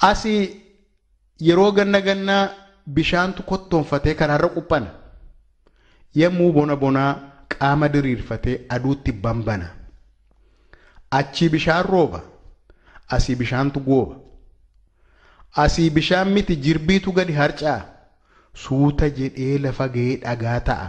asii yeroo ganna gannaa bishaantu kottoonfatee kan har'a quphana yemmuu bona bonaa qaama diriirfatee aduutti bambana. achii bishaan rooba asii bishaantu gooba asii bishaan miti jirbiitu gadi harca'a suuta jedhee lafa ga'ee dhagaa ta'a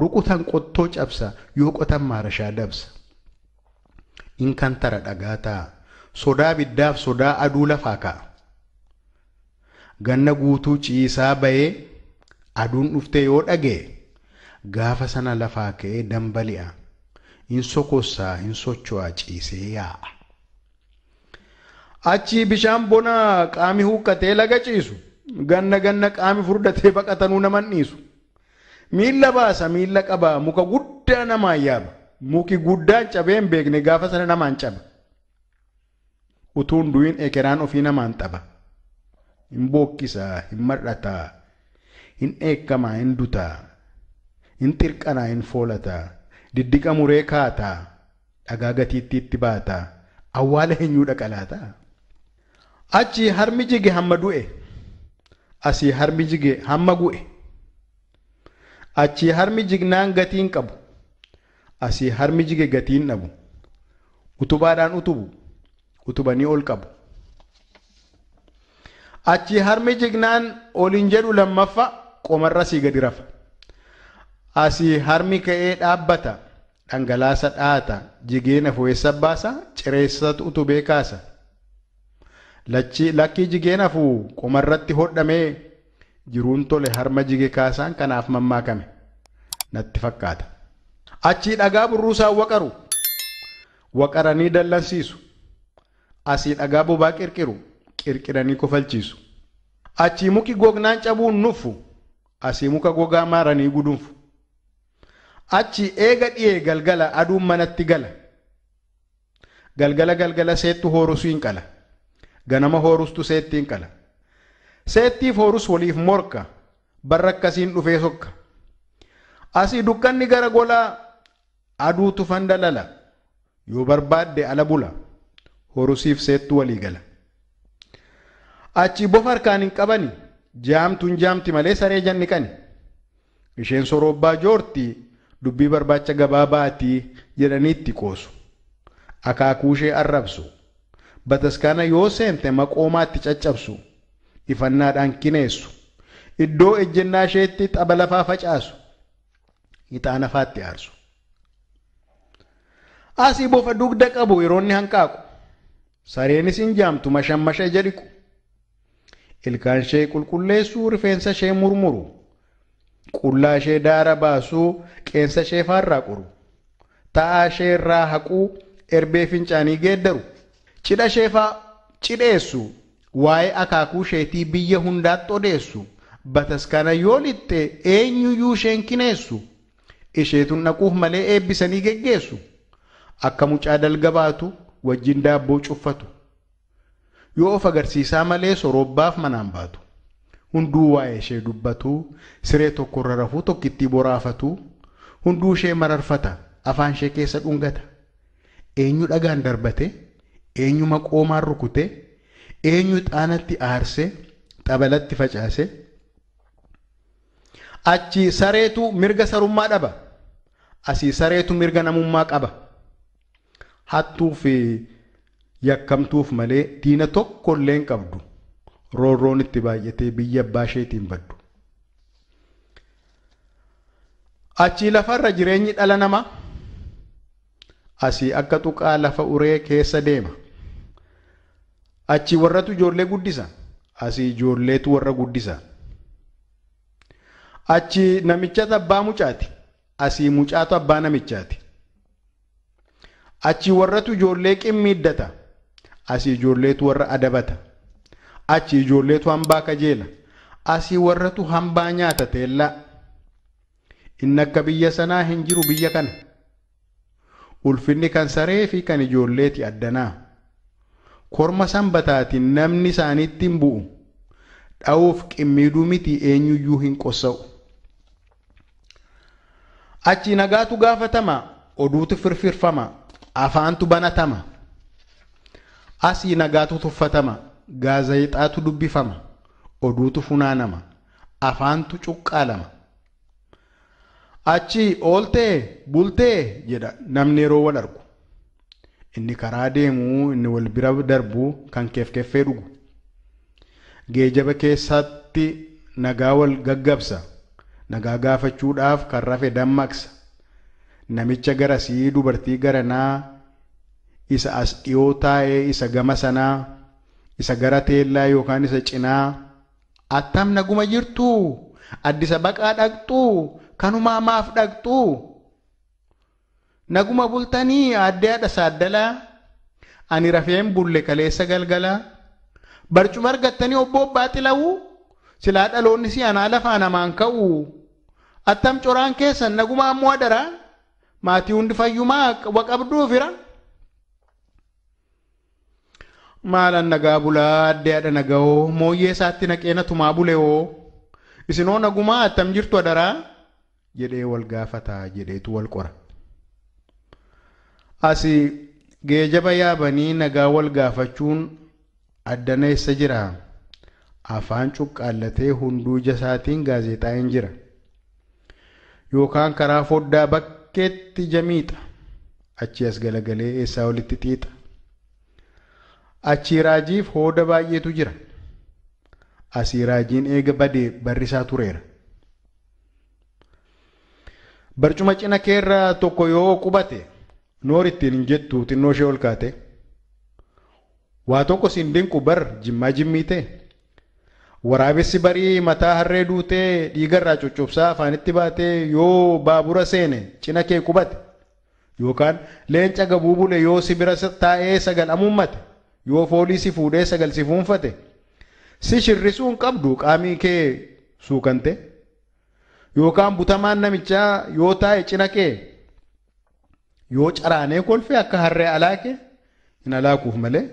rukutan qottoo cabsa yoo qotan maarashaa dabsa inkantara dhagaa ta'a. sodaa biddaaf sodaa aduu lafaa ka'a ganna guutuu ciisaa ba'ee aduun dhuftee yoo dhaga'e gaafa sana lafaa ka'ee dambali'a hin sokossaa hin yaa ciisee yaa'a. Achii bishaan bonaa qaami hukatee laga ciisu ganna ganna qaami furdatee baqatanuu naman dhiisu miilla baasa miilla qabaa muka guddaa namaa yaaba muki guddaan cabeen beekne gaafa sana namaan caba. utuun du'in ekeraan ofii namaan xaba. Hin bookkisaa, hin mar'ataa, hin eekkamaa, hin dutaa, hin tirqanaa hin foolataa, diddiqa muree kaataa, dhagaa gatiittiitti baataa, awwaala henyuudha qalaataa. Achi harmi jigee hamma du'e, asii harmi hamma gu'e, achi harmi jignaan gatiin qabu, asii harmi jigee gatiin dhabu, utubaadhaan utubu. utubanii ol qabu. Achi harmi jignaan oliin jedhu lammaffa qomarra sii gadi rafa. Asii harmi ka'ee dhaabbata dhangalaasa dhaata jigee nafuweessa baasa cireessatu utubee kaasa. Lakkii jigeen hafuu qomarratti hodhamee jiruun tole harma jige kaasaan kanaaf mammaakame natti fakkaata. Achii dhagaa burruusaan waqaru waqaranii dallansiisu. asii dhagaa bobaa qirqiru qirqiranii kofalchiisu. Achii muki gognaan cabuun nuffu asii muka gogaa maaranii gudunfu. Achii eega dhiyee galgala aduun manatti gala. Galgala galgala seettu hoorusuu hin qala. Ganama hoorustu seetti hin qala. Seettiif hoorus waliif morka barra akkasiin dhufee sokka. Asii dukkanni gara golaa aduutu fandalala yoo barbaadde ala bula. horusiif seettuu walii gala. Achi bofa harkaan hin qabani jaamtuun jaamti malee saree janni qani. Isheen sorobbaa joorti dubbii barbaacha gabaabaatii baatii itti qoosu. Akaakuu ishee arrabsu. Bataskaana yoo seente maqoomaa caccabsu. Ifannaadhaan kineessu. Iddoo ejjennaa isheetti xaba lafaa facaasu. ixaanafaatti aarsu. Asii bofa dugda qabu yeroonni hanqaaqu. sareenis in jaamtu mashammashee jedhiku ilkaan ishee qulqulleessuu rifeensa ishee murmuru qullaa ishee daara baasuu qeensa ishee faarraa qoru ta'aa ishee irraa haquu erbee fincaanii geeddaru cidha ishee faa cidheessu waa'ee akaakuu isheetii biyya hundaatti odeessu bataskaana yoo lixxe eenyuyyuu isheen kineessu isheetun dhaquuf malee eebbisanii geggeessu akka mucaa dalga baatu wajjin daabboo cuffatu yoo of agarsiisaa malee sorobbaaf manaan baatu hunduu waa'ee ishee dubbatuu siree tokkorra rafuu tokkittii boraafatu hunduu ishee mararfata afaan ishee keessa dhungata eenyu dhagaan darbate eenyuma qoomaan rukute eenyu xaanatti aarse xabalatti facaase achi sareetu mirga sarummaa dhaba asii sareetu mirga namummaa qaba. hattuu fi yakkamtuuf malee diina tokko illee qabdu roorroon itti baay'atee biyya abbaa isheetiin baddu. Achii lafarra jireenyi dhala namaa asii akka tuqaa lafa uree keessa deema. Achi warratu ijoollee guddisa asii ijoolleetu warra guddisa. Achii namichatu abbaa mucaati asii mucaatu abbaa namichaati. achi warratu ijoollee qimmiidata asii ijoolleetu warra adabata achi ijoolleetu hambaa kajeela asii warratu hambaa nyaata teellaa inni akka biyya sanaa hin jiru biyya kana ulfinni kan saree fi kan ijoolleeti addanaa korma sanbataatiin namni isaaniitti hin bu'u dhawuuf qimmiiduu miti iyyuu hin qossa'u. Achi nagaatu gaafatama oduutu firfirfama afaantu banatama asii nagaatu tuffatama gaazexaatu dubbifama oduutu funaanama afaantu cuqqaalama achi ooltee bultee jedha namni yeroo wal argu inni karaa deemuu inni wal bira darbuu kan keefkeeffee dhugu geejaba keessatti nagaa wal gaggabsa nagaa gaafachuudhaaf kan rafe dammaqsa namicha gara sii dubartii garanaa isa as dhiyoo taa'ee isa gama sanaa isa gara teellaa yookaan isa cinaa attam naguma jirtuu addisa baqaa dhaqxuu kanumaa maaf dhaqxuu naguma bultanii addee hadha saaddalaa ani rafeen bulle kaleessa galgalaa barcuma argattanii obbo baaxi lawuu silaa dhaloonni anaa lafaan hamaan attam coraan keessan naguma ammoo adaraa maatii hundi fayyumaa waqabduu fira. maalaan nagaa bulaa addeedha naga'oo mooyyee isaatti naqeena tumaa buleoo isinoo nagumaa attam jirtu adaraa jedhee wal gaafataa jedheetu wal qora. Asi geejaba yaabanii nagaa wal gaafachuun addana eessa jira? Afaan cuqqaallatee hunduu jasaatiin gaazexaa hin jira. Yookaan karaa foddaa bakka. Bakkeetti jamiixa achi as galagalee eessaa olitti xiixa. achi raajiif hooda baay'eetu jira. Asii raajiin eega badee barrisaa tureera. Barcuma cina keerraa tokko yoo qubate noor ittiin hin jettu xinnoo ishee ol kaate. Waa tokko siin dinqu bar jimmaa jimmiite. Waraabessi barii mataa harree duutee dhiigarraa cuccubsaa afaanitti baatee yoo baabura seene cina kee qubate yookaan leenca gabuu bule yoo sibira taa'ee sagal amummate yoo foolii si fuudhee sagal si fuunfate si shirrisuun qabdu qaamii kee suukante yookaan butamaan namichaa yoo taa'e cina kee yoo caraanee kolfe akka harree alaake hin alaakuuf malee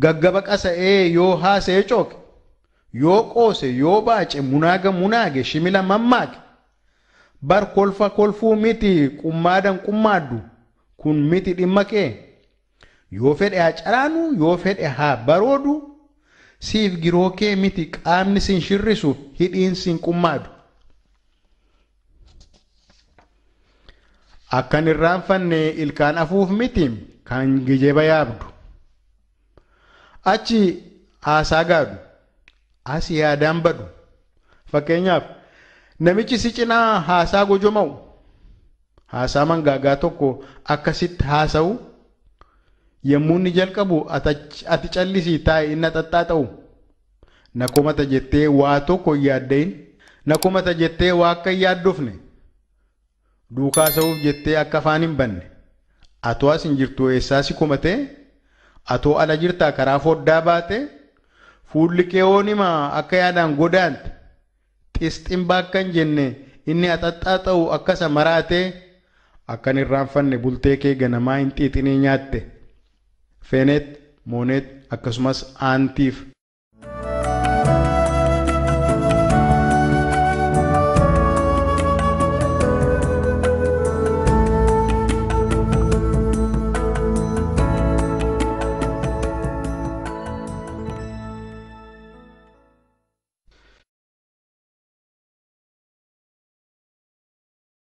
gaggaba qasa'ee yoo haasee cooke. yoo qoose yoo baace munaaga munaage shimila mammaake bar kolfa kolfuu miti qummaadan qummaaddu kun miti dhimma kee yoo fedhe haa caraanu yoo fedhe haa baroodu siif giroo kee miti qaamni sin shirrisuuf hidhiin sin qummaadu. Akkan irraanfanne ilkaan afuuf miti kan gijeba yaabdu. Achi haasaa gaadhu. As yaadaan badhu fakkeenyaaf namichi si cinaa haasaa gojoma'u haasaa mangaagaa tokko akkasitti haasa'u yommuu inni jalqabu ati callisii taa'e inni xaxxaata'u na komata jettee waa tokko hin yaaddain na komata jettee waa akka hin yaaddofne duukaa sa'uuf jettee akka afaan hin banne atoo as hin jirtu eessaas komatee atoo ala jirtaa karaa foddaa baate. Fuulli kee hoonimaa akka yaadaan godaante xisxinba akkan jenne inni haxaxxaa ta'u akkasa maraatee akkan fanne bultee kee ganamaa hin xiixinii nyaatte. Feenet, moonet akkasumas aantiif